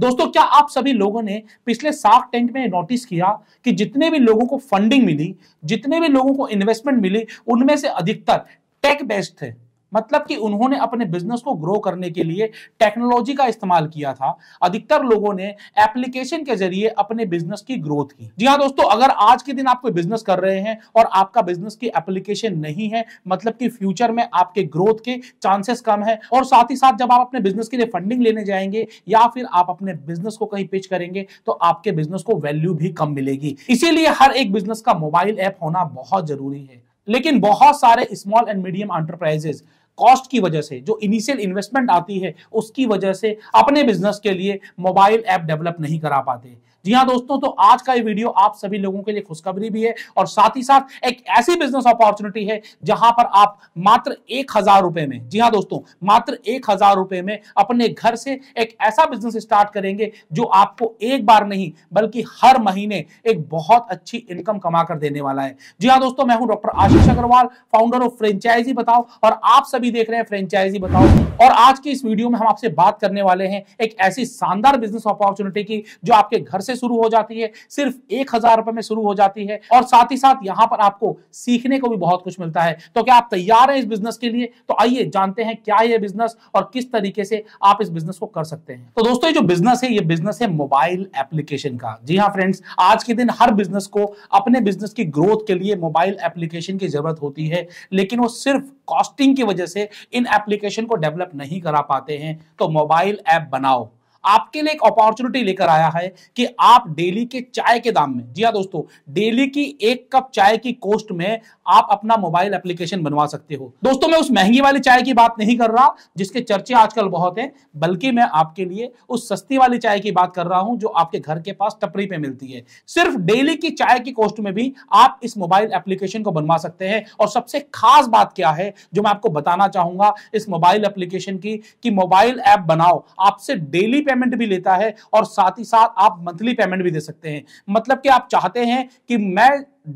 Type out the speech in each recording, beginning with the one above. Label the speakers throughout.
Speaker 1: दोस्तों क्या आप सभी लोगों ने पिछले साफ टेंट में नोटिस किया कि जितने भी लोगों को फंडिंग मिली जितने भी लोगों को इन्वेस्टमेंट मिली उनमें से अधिकतर टेक बेस्ड थे मतलब कि उन्होंने अपने बिजनेस को ग्रो करने के लिए टेक्नोलॉजी का इस्तेमाल किया था अधिकतर लोगों ने एप्लीकेशन के जरिए अपने बिजनेस की ग्रोथ की जी हाँ दोस्तों अगर आज के दिन आप कोई बिजनेस कर रहे हैं और आपका बिजनेस की एप्लीकेशन नहीं है मतलब कि फ्यूचर में आपके ग्रोथ के चांसेस कम है और साथ ही साथ जब आप अपने बिजनेस के लिए फंडिंग लेने जाएंगे या फिर आप अपने बिजनेस को कहीं पिच करेंगे तो आपके बिजनेस को वैल्यू भी कम मिलेगी इसीलिए हर एक बिजनेस का मोबाइल ऐप होना बहुत जरूरी है लेकिन बहुत सारे small and medium enterprises cost की वजह से जो इनिशियल इन्वेस्टमेंट आती है उसकी वजह से अपने बिजनेस के लिए मोबाइल ऐप डेवलप नहीं करा पाते जी हाँ दोस्तों तो आज का ये वीडियो आप सभी लोगों के लिए खुशखबरी भी है और साथ ही साथ एक ऐसी बिजनेस अपॉर्चुनिटी है जहां पर आप मात्र एक हजार रुपए में जी हाँ दोस्तों मात्र एक हजार रुपए में अपने घर से एक ऐसा बिजनेस स्टार्ट करेंगे जो आपको एक बार नहीं बल्कि हर महीने एक बहुत अच्छी इनकम कमा कर देने वाला है जी हाँ दोस्तों मैं हूं doctor Ashish Agarwal founder of franchisee बताओ और आप सभी देख रहे हैं फ्रेंचाइजी बताओ और आज की इस वीडियो में हम आपसे बात करने वाले हैं एक ऐसी शानदार बिजनेस अपॉर्चुनिटी की जो आपके घर से से शुरू हो जाती है सिर्फ एक हजार रुपए में शुरू हो जाती है और साथ ही साथ यहां पर आपको सीखने को भी बहुत कुछ मिलता है तो क्या आप तैयार हैं इस बिजनेस के लिए तो आइए जानते हैं क्या यह बिजनेस और किस तरीके से आप इस बिजनेस को कर सकते हैं तो दोस्तों ये जो बिजनेस है ये बिजनेस है मोबाइल एप्लीकेशन का जी हाँ फ्रेंड्स आज के दिन हर बिजनेस को अपने बिजनेस की ग्रोथ के लिए मोबाइल एप्लीकेशन की जरूरत होती है लेकिन वो सिर्फ कॉस्टिंग की वजह से इन एप्लीकेशन को डेवलप नहीं करा पाते हैं तो मोबाइल ऐप बनाओ आपके लिए एक अपॉर्चुनिटी लेकर आया है कि आप डेली के चाय के दाम में जी हाँ दोस्तों डेली की एक कप चाय की कोस्ट में आप अपना मोबाइल एप्लीकेशन बनवा सकते हो दोस्तों मैं उस महंगी वाली चाय की बात नहीं कर रहा जिसके चर्चे आजकल बहुत हैं बल्कि मैं आपके लिए उस सस्ती वाली चाय की बात कर रहा हूं जो आपके घर के पास टपरी पे मिलती है सिर्फ डेली की चाय की कोस्ट में भी आप इस मोबाइल एप्लीकेशन को बनवा सकते हैं और सबसे खास बात क्या है जो मैं आपको बताना चाहूंगा इस मोबाइल एप्लीकेशन की कि मोबाइल ऐप बनाओ आपसे डेली पे पेमेंट भी लेता है और साथ ही साथ आप मंथली पेमेंट भी दे सकते हैं मतलब कि आप चाहते हैं कि मैं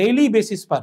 Speaker 1: डेली बेसिस पर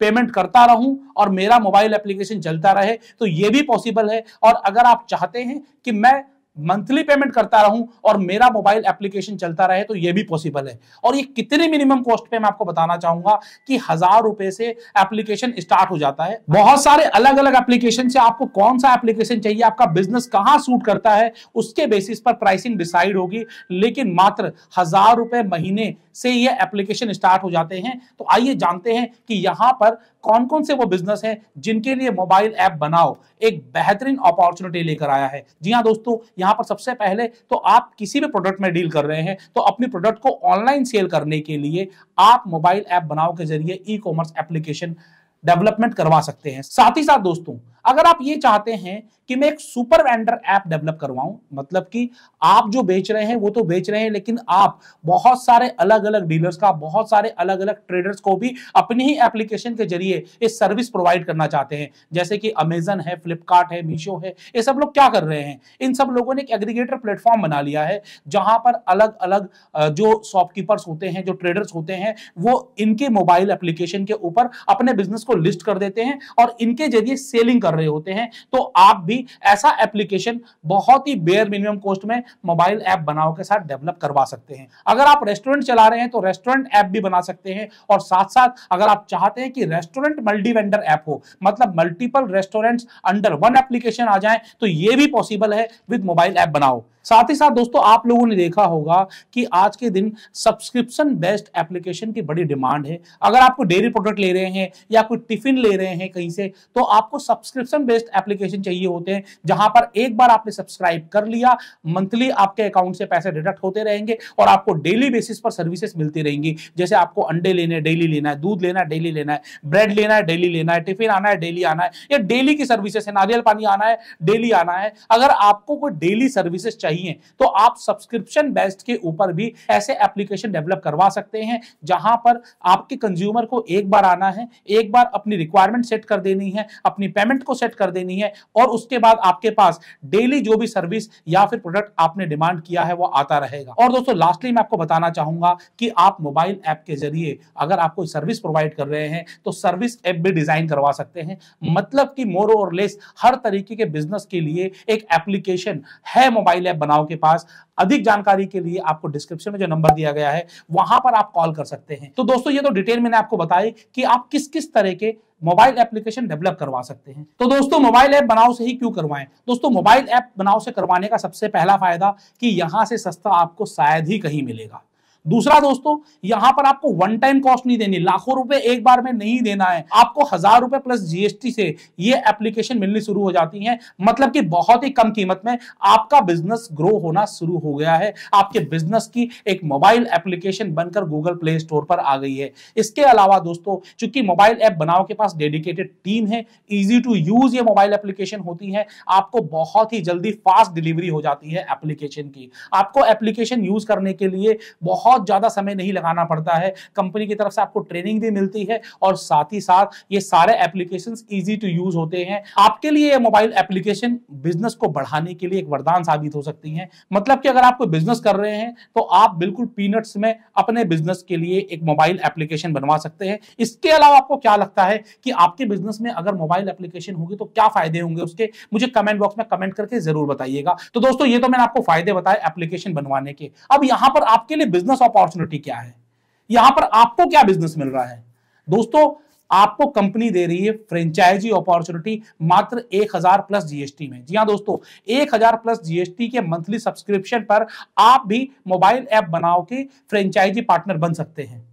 Speaker 1: पेमेंट करता रहूं और मेरा मोबाइल एप्लीकेशन चलता रहे तो ये भी पॉसिबल है और अगर आप चाहते हैं कि मैं मंथली पेमेंट करता रहूं और मेरा मोबाइल एप्लीकेशन चलता रहे तो यह भी पॉसिबल है और ये कितने मिनिमम कॉस्ट पे मैं आपको बताना चाहूंगा कि हजार रुपए से एप्लीकेशन स्टार्ट हो जाता है बहुत सारे अलग अलग एप्लीकेशन से आपको कौन सा एप्लीकेशन चाहिए आपका बिजनेस कहां सूट करता है उसके बेसिस पर प्राइसिंग डिसाइड होगी लेकिन मात्र हजार रुपए महीने से ये एप्लीकेशन स्टार्ट हो जाते हैं तो आइए जानते हैं कि यहां पर कौन कौन से वो बिजनेस है जिनके लिए मोबाइल ऐप बनाओ एक बेहतरीन अपॉर्चुनिटी लेकर आया है जी हाँ दोस्तों यहाँ पर सबसे पहले तो आप किसी भी प्रोडक्ट में डील कर रहे हैं तो अपनी प्रोडक्ट को ऑनलाइन सेल करने के लिए आप मोबाइल ऐप बनाओ के जरिए ई कॉमर्स एप्लीकेशन डेवलपमेंट करवा सकते हैं साथ ही साथ दोस्तों अगर आप ये चाहते हैं कि मैं एक सुपर वेंडर ऐप डेवलप करवाऊं मतलब कि आप जो बेच रहे हैं वो तो बेच रहे हैं लेकिन आप बहुत सारे अलग अलग डीलर्स का बहुत सारे अलग अलग ट्रेडर्स को भी अपनी ही एप्लीकेशन के जरिए इस सर्विस प्रोवाइड करना चाहते हैं जैसे कि अमेजन है फ्लिपकार्ट है मीशो है ये सब लोग क्या कर रहे हैं इन सब लोगों ने एक एग्रीगेटर प्लेटफॉर्म बना लिया है जहां पर अलग अलग जो शॉपकीपर्स होते हैं जो ट्रेडर्स होते हैं वो इनके मोबाइल एप्लीकेशन के ऊपर अपने बिजनेस को लिस्ट कर देते हैं और इनके जरिए सेलिंग कर रहे होते हैं तो आप भी ऐसा एप्लीकेशन बहुत ही बेयर मिनिमम कॉस्ट में मोबाइल ऐप बनाओ के साथ डेवलप करवा सकते हैं अगर आप रेस्टोरेंट चला रहे हैं तो रेस्टोरेंट ऐप भी बना सकते हैं और साथ साथ अगर आप चाहते हैं कि रेस्टोरेंट मल्टी वेंडर ऐप हो मतलब multiple restaurants under one application आ जाए तो ये भी पॉसिबल है विद मोबाइल ऐप बनाओ साथ ही साथ दोस्तों आप लोगों ने देखा होगा कि आज के दिन सब्सक्रिप्शन बेस्ड एप्लीकेशन की बड़ी डिमांड है अगर आपको डेयरी प्रोडक्ट ले रहे हैं या कोई टिफिन ले रहे हैं कहीं से तो आपको सब्सक्रिप्शन बेस्ड एप्लीकेशन चाहिए होते हैं जहां पर एक बार आपने सब्सक्राइब कर लिया मंथली आपके अकाउंट से पैसे डिडक्ट होते रहेंगे और आपको डेली बेसिस पर सर्विसेस मिलती रहेंगी जैसे आपको अंडे लेने डेली लेना है दूध लेना है डेली लेना है ब्रेड लेना है डेली लेना है टिफिन आना है डेली आना है या डेली की सर्विसेस है नारियल पानी आना है डेली आना है अगर आपको कोई डेली सर्विसेस चाहिए रही हैं तो आप सब्सक्रिप्शन बेस्ड के ऊपर भी ऐसे एप्लीकेशन डेवलप करवा सकते हैं जहां पर आपके कंज्यूमर को एक बार आना है एक बार अपनी रिक्वायरमेंट सेट कर देनी है अपनी पेमेंट को सेट कर देनी है और उसके बाद आपके पास डेली जो भी सर्विस या फिर प्रोडक्ट आपने डिमांड किया है वो आता रहेगा और दोस्तों लास्टली मैं आपको बताना चाहूंगा कि आप मोबाइल ऐप के जरिए अगर आप कोई सर्विस प्रोवाइड कर रहे हैं तो सर्विस ऐप भी डिजाइन करवा सकते हैं मतलब कि मोर और लेस हर तरीके के बिजनेस के लिए एक एप्लीकेशन है मोबाइल ऐप बनाओ के पास अधिक जानकारी के लिए आपको डिस्क्रिप्शन में जो नंबर दिया गया है वहां पर आप कॉल कर सकते हैं तो दोस्तों ये तो डिटेल मैंने आपको बताई कि आप किस किस तरह के मोबाइल एप्लीकेशन डेवलप करवा सकते हैं तो दोस्तों मोबाइल ऐप बनाओ से ही क्यों करवाएं दोस्तों मोबाइल ऐप बनाओ से करवाने का सबसे पहला फायदा कि यहां से सस्ता आपको शायद ही कहीं मिलेगा दूसरा दोस्तों यहां पर आपको वन टाइम कॉस्ट नहीं देनी लाखों रुपए एक बार में नहीं देना है आपको हजार रुपए प्लस जीएसटी से ये एप्लीकेशन मिलनी शुरू हो जाती है मतलब कि बहुत ही कम कीमत में आपका बिजनेस ग्रो होना शुरू हो गया है आपके बिजनेस की एक मोबाइल एप्लीकेशन बनकर गूगल प्ले स्टोर पर आ गई है इसके अलावा दोस्तों चूंकि मोबाइल ऐप बनाओ के पास डेडिकेटेड टीम है इजी टू यूज ये मोबाइल एप्लीकेशन होती है आपको बहुत ही जल्दी फास्ट डिलीवरी हो जाती है एप्लीकेशन की आपको एप्लीकेशन यूज करने के लिए बहुत बहुत ज़्यादा समय नहीं लगाना पड़ता है कंपनी की तरफ से आपको ट्रेनिंग भी मिलती है और साथ ही साथ ये सारे एप्लीकेशन ईजी टू यूज होते हैं आपके लिए ये मोबाइल एप्लीकेशन बिजनेस को बढ़ाने के लिए एक वरदान साबित हो सकती है मतलब कि अगर आप कोई बिजनेस कर रहे हैं तो आप बिल्कुल पीनट्स में अपने बिजनेस के लिए एक मोबाइल एप्लीकेशन बनवा सकते हैं इसके अलावा आपको क्या लगता है कि आपके बिजनेस में अगर मोबाइल एप्लीकेशन होगी तो क्या फायदे होंगे उसके मुझे कमेंट बॉक्स में कमेंट करके जरूर बताइएगा तो दोस्तों ये तो मैंने आपको फायदे बताए एप्लीकेशन बनवाने के अब यहां पर आपके लिए बिजनेस बिजनेस अपॉर्चुनिटी क्या है यहां पर आपको क्या बिजनेस मिल रहा है दोस्तों आपको कंपनी दे रही है फ्रेंचाइजी अपॉर्चुनिटी मात्र 1000 प्लस जीएसटी में जी हाँ दोस्तों 1000 प्लस जीएसटी के मंथली सब्सक्रिप्शन पर आप भी मोबाइल ऐप बनाओ के फ्रेंचाइजी पार्टनर बन सकते हैं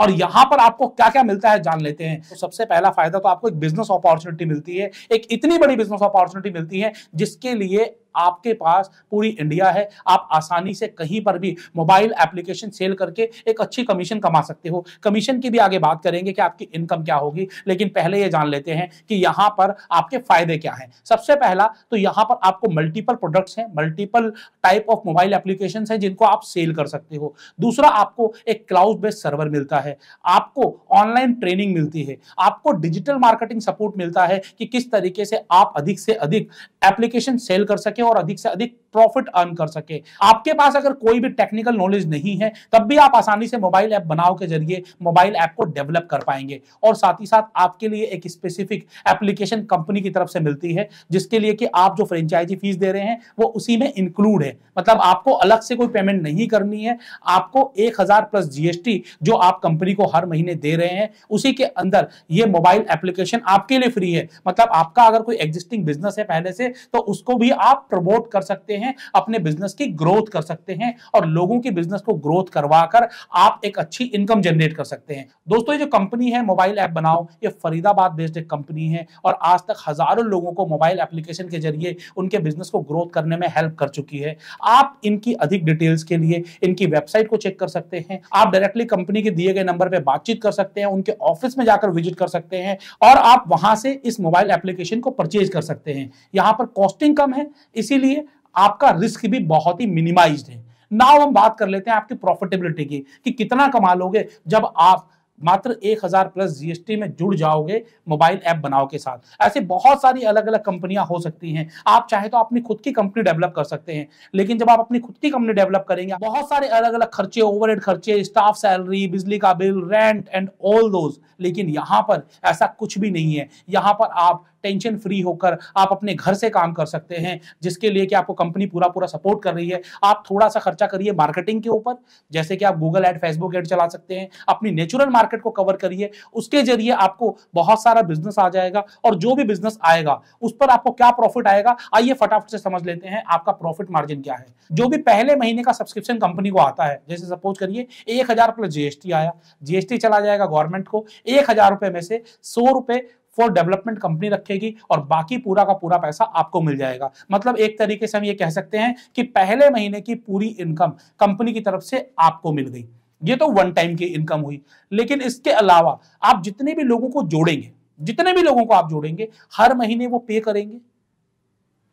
Speaker 1: और यहां पर आपको क्या क्या मिलता है जान लेते हैं तो सबसे पहला फायदा तो आपको एक बिजनेस अपॉर्चुनिटी मिलती है एक इतनी बड़ी बिजनेस अपॉर्चुनिटी मिलती है जिसके लिए आपके पास पूरी इंडिया है आप आसानी से कहीं पर भी मोबाइल एप्लीकेशन सेल करके एक अच्छी कमीशन कमा सकते हो कमीशन की भी आगे बात करेंगे कि आपकी इनकम क्या होगी लेकिन पहले ये जान लेते हैं कि यहाँ पर आपके फायदे क्या हैं सबसे पहला तो यहाँ पर आपको मल्टीपल प्रोडक्ट्स हैं multiple type of mobile application है जिनको आप सेल कर सकते हो दूसरा आपको एक क्लाउड बेस्ड सर्वर मिलता है आपको ऑनलाइन ट्रेनिंग मिलती है आपको डिजिटल मार्केटिंग सपोर्ट मिलता है कि किस तरीके से आप अधिक से अधिक एप्लीकेशन सेल कर सके सकें और अधिक से अधिक प्रॉफिट अर्न कर सके आपके पास अगर कोई भी टेक्निकल नॉलेज नहीं है तब भी आप आसानी से मोबाइल ऐप बनाओ के जरिए मोबाइल ऐप को डेवलप कर पाएंगे और साथ ही साथ आपके लिए एक स्पेसिफिक एप्लीकेशन कंपनी की तरफ से मिलती है जिसके लिए कि आप जो फ्रेंचाइजी फीस दे रहे हैं वो उसी में इंक्लूड है मतलब आपको अलग से कोई पेमेंट नहीं करनी है आपको एक हजार प्लस जीएसटी जो आप कंपनी को हर महीने दे रहे हैं उसी के अंदर ये मोबाइल एप्लीकेशन आपके लिए फ्री है मतलब आपका अगर कोई एग्जिस्टिंग बिजनेस है पहले से तो उसको भी आप प्रमोट कर सकते हैं हैं अपने बिजनेस की ग्रोथ कर सकते हैं और लोगों की बिजनेस को ग्रोथ करवा कर आप एक अच्छी इनकम जनरेट कर सकते हैं दोस्तों ये जो कंपनी है मोबाइल ऐप बनाओ ये फरीदाबाद बेस्ड एक कंपनी है और आज तक हजारों लोगों को मोबाइल एप्लीकेशन के जरिए उनके बिजनेस को ग्रोथ करने में हेल्प कर चुकी है आप इनकी अधिक डिटेल्स के लिए इनकी वेबसाइट को चेक कर सकते हैं आप डायरेक्टली कंपनी के दिए गए नंबर पर बातचीत कर सकते हैं उनके ऑफिस में जाकर विजिट कर सकते हैं और आप वहां से इस मोबाइल एप्लीकेशन को परचेज कर सकते हैं यहां पर कॉस्टिंग कम है इसीलिए आपका रिस्क भी बहुत ही मिनिमाइज है नाउ हम बात कर लेते हैं आपकी प्रॉफिटेबिलिटी की कि कितना कमा लोगे जब आप मात्र एक हजार प्लस जीएसटी में जुड़ जाओगे मोबाइल ऐप बनाओ के साथ ऐसे बहुत सारी अलग अलग कंपनियां हो सकती हैं आप चाहे तो अपनी खुद की कंपनी डेवलप कर सकते हैं लेकिन जब आप अपनी खुद की कंपनी डेवलप करेंगे बहुत सारे अलग अलग खर्चे ओवर खर्चे स्टाफ सैलरी बिजली का bill rent and all those लेकिन यहाँ पर ऐसा कुछ भी नहीं है यहाँ पर आप टेंशन फ्री होकर आप अपने घर से काम कर सकते हैं जिसके लिए कि आपको कंपनी पूरा पूरा सपोर्ट कर रही है आप थोड़ा सा खर्चा करिए मार्केटिंग के ऊपर जैसे कि आप गूगल एड फेसबुक एड चला सकते हैं अपनी नेचुरल मार्केट को कवर करिए उसके जरिए आपको बहुत सारा बिजनेस आ जाएगा और जो भी बिजनेस आएगा उस पर आपको क्या प्रॉफिट आएगा आइए फटाफट से समझ लेते हैं आपका प्रॉफिट मार्जिन क्या है जो भी पहले महीने का सब्सक्रिप्शन कंपनी को आता है जैसे सपोज करिए एक हजार प्लस जीएसटी आया जीएसटी चला जाएगा गवर्नमेंट को एक हजार रुपए में से सौ रुपए फॉर डेवलपमेंट कंपनी रखेगी और बाकी पूरा का पूरा पैसा आपको मिल जाएगा मतलब एक तरीके से हम ये कह सकते हैं कि पहले महीने की पूरी इनकम कंपनी की तरफ से आपको मिल गई ये तो वन टाइम की इनकम हुई लेकिन इसके अलावा आप जितने भी लोगों को जोड़ेंगे जितने भी लोगों को आप जोड़ेंगे हर महीने वो पे करेंगे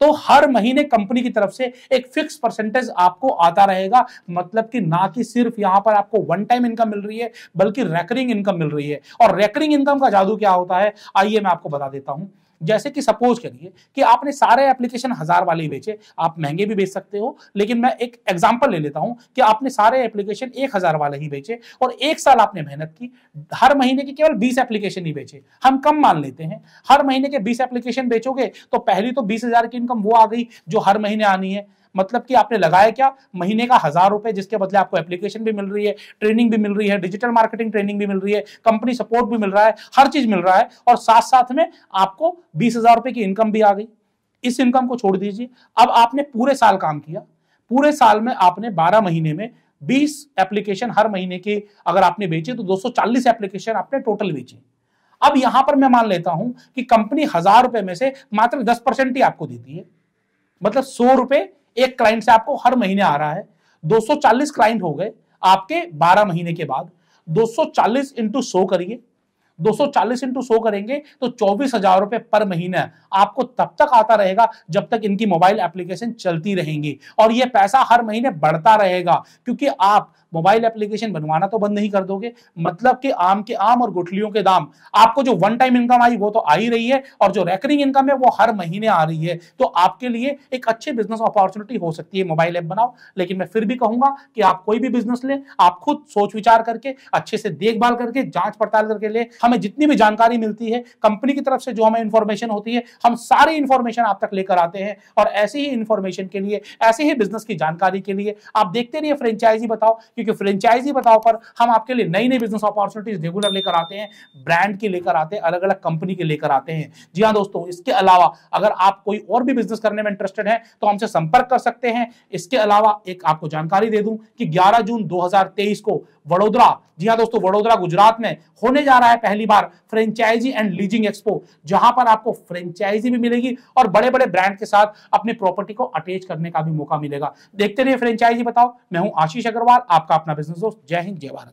Speaker 1: तो हर महीने कंपनी की तरफ से एक फिक्स परसेंटेज आपको आता रहेगा मतलब कि ना कि सिर्फ यहां पर आपको वन टाइम इनकम मिल रही है बल्कि रेकरिंग इनकम मिल रही है और रेकरिंग इनकम का जादू क्या होता है आइए मैं आपको बता देता हूं जैसे कि सपोज करिए कि आपने सारे एप्लीकेशन हजार वाले ही बेचे आप महंगे भी बेच सकते हो लेकिन मैं एक एग्जाम्पल ले लेता हूं कि आपने सारे एप्लीकेशन एक हजार वाले ही बेचे और एक साल आपने मेहनत की हर महीने के केवल बीस एप्लीकेशन ही बेचे हम कम मान लेते हैं हर महीने के बीस एप्लीकेशन बेचोगे तो पहली तो बीस हजार की इनकम वो आ गई जो हर महीने आनी है मतलब कि आपने लगाया क्या महीने का हजार रुपए जिसके बदले आपको एप्लीकेशन भी मिल रही है ट्रेनिंग भी मिल रही है डिजिटल मार्केटिंग ट्रेनिंग भी मिल रही है कंपनी सपोर्ट भी मिल रहा है हर चीज मिल रहा है और साथ साथ में आपको बीस रुपए की इनकम भी आ गई इस इनकम को छोड़ दीजिए अब आपने पूरे साल काम किया पूरे साल में आपने बारह महीने में 20 एप्लीकेशन हर महीने की अगर आपने बेची तो 240 एप्लीकेशन आपने टोटल बेची अब यहां पर मैं मान लेता हूं कि कंपनी हजार रुपए में से मात्र दस परसेंट ही आपको देती है मतलब सौ रुपए एक क्लाइंट से आपको हर महीने आ रहा है 240 क्लाइंट हो गए आपके 12 महीने के बाद 240 सौ चालीस इंटू सो करिए 240 इंटू सौ करेंगे तो चौबीस हजार रुपए पर महीना आपको तब तक आता रहेगा जब तक इनकी मोबाइल एप्लीकेशन चलती रहेंगी और यह पैसा हर महीने बढ़ता रहेगा क्योंकि आप मोबाइल एप्लीकेशन बनवाना तो बंद नहीं कर दोगे मतलब कि आम के आम और गुठलियों के दाम आपको जो वन टाइम इनकम आई वो तो आ ही रही है और जो रेकरिंग इनकम है वो हर महीने आ रही है तो आपके लिए एक अच्छे बिजनेस अपॉर्चुनिटी हो सकती है मोबाइल ऐप बनाओ लेकिन मैं फिर भी कहूंगा कि आप कोई भी बिजनेस ले आप खुद सोच विचार करके अच्छे से देखभाल करके जांच पड़ताल करके ले हमें जितनी भी जानकारी मिलती है कंपनी की तरफ से जो हमें इंफॉर्मेशन होती है हम सारी इंफॉर्मेशन आप तक लेकर आते हैं और ऐसी ही इंफॉर्मेशन के लिए ऐसे ही बिजनेस की जानकारी के लिए आप देखते रहिए फ्रेंचाइजी बताओ क्योंकि फ्रेंचाइजी बताओ पर हम आपके लिए नई नई बिजनेस अपॉर्चुनिटीज रेगुलर लेकर आते हैं ब्रांड की लेकर आते हैं अलग अलग कंपनी के लेकर आते हैं जी हाँ दोस्तों इसके अलावा अगर आप कोई और भी बिजनेस करने में इंटरेस्टेड है तो हमसे संपर्क कर सकते हैं इसके अलावा एक आपको जानकारी दे दूं कि 11 जून 2023 को वडोदरा जी हाँ दोस्तों वडोदरा गुजरात में होने जा रहा है पहली बार फ्रेंचाइजी एंड लीजिंग एक्सपो जहां पर आपको फ्रेंचाइजी भी मिलेगी और बड़े बड़े ब्रांड के साथ अपने प्रॉपर्टी को अटैच करने का भी मौका मिलेगा देखते रहिए फ्रेंचाइजी बताओ मैं हूं आशीष अग्रवाल आपका अपना बिजनेस दोस्त जय हिंद जय भारत